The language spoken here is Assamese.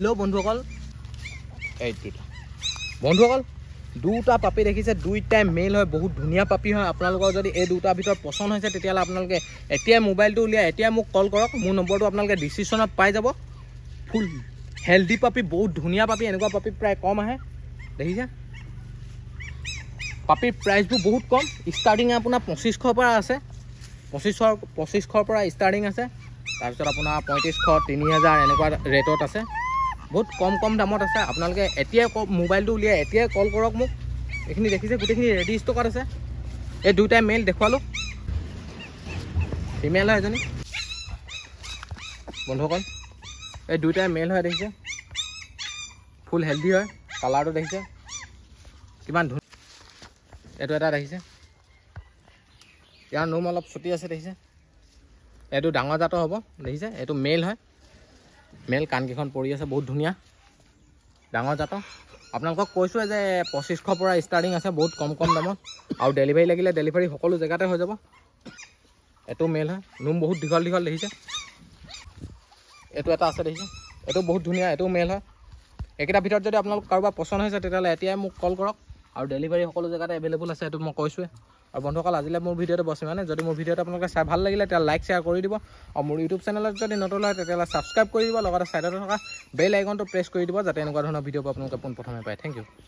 হেল্ল' বন্ধুসকল এই দুটা বন্ধুসকল দুটা পাপি দেখিছে দুইটাই মেইল হয় বহুত ধুনীয়া পাপি হয় আপোনালোকৰ যদি এই দুটাৰ ভিতৰত পচন্দ হৈছে তেতিয়াহ'লে আপোনালোকে এতিয়াই মোবাইলটো উলিয়াই এতিয়াই মোক কল কৰক মোৰ নম্বৰটো আপোনালোকে ডিচিশ্যনত পাই যাব ফুল হেল্ডি পাপি বহুত ধুনীয়া পাপি এনেকুৱা পাপি প্ৰায় কম আহে দেখিছে পাপিৰ প্ৰাইচবোৰ বহুত কম ষ্টাৰ্টিং আপোনাৰ পঁচিছশৰ পৰা আছে পঁচিছৰ পঁচিছশৰ পৰা ষ্টাৰ্টিং আছে তাৰপিছত আপোনাৰ পঁয়ত্ৰিছশ তিনি হেজাৰ এনেকুৱা ৰেটত আছে বহুত কম কম দামত আছে আপোনালোকে এতিয়াই ক মোবাইলটো উলিয়াই এতিয়াই কল কৰক মোক এইখিনি দেখিছে গোটেইখিনি ৰেডি ষ্টকত আছে এই দুটাই মেইল দেখুৱালোঁ ফিমেল হয় এজনী বন্ধুসকল এই দুটাই মেইল হয় দেখিছে ফুল হেল্ডি হয় কালাৰটো দেখিছে কিমান ধুনীয়া এইটো এটা দেখিছে ইয়াৰ নোম অলপ ছুটি আছে দেখিছে এইটো ডাঙৰ জাতৰ হ'ব দেখিছে এইটো মেইল হয় মেল কাণকেইখন পৰি আছে বহুত ধুনীয়া ডাঙৰ জাতৰ আপোনালোকক কৈছোঁ যে পঁচিছশৰ পৰা ষ্টাৰ্টিং আছে বহুত কম কম দামত আৰু ডেলিভাৰী লাগিলে ডেলিভাৰী সকলো জেগাতে হৈ যাব এইটো মেল হয় নোম বহুত দীঘল দীঘল দেখিছে এইটো এটা আছে দেখিছে এইটো বহুত ধুনীয়া এইটো মেল হয় এইকেইটাৰ ভিতৰত যদি আপোনালোক কাৰোবাৰ পচন্দ হৈছে তেতিয়াহ'লে এতিয়াই মোক কল কৰক আৰু ডেলিভাৰী সকলো জেগাতে এভেইলেবল আছে এইটো মই কৈছোঁৱে আৰু বন্ধুসকল আজিলৈ মোৰ ভিডিঅ'টো বছ মানে যদি মোৰ ভিডিঅ'টো আপোনালোকে চাই ভাল লাগিলে তেতিয়া লাইক শ্বেয়াৰ কৰি দিব আৰু মোৰ ইউটিউব চেনেলত যদি নতুন হয় তেতিয়াহ'লে ছাবস্ক্ৰাইব কৰি দিব লগতে চাইডত থকা বেল আইকনটো প্ৰেছ কৰি দিব যাতে এনেকুৱা ধৰণৰ ভিডিঅ' আপোনালোকে পোনপ্ৰথমে পায় থেংক ইউ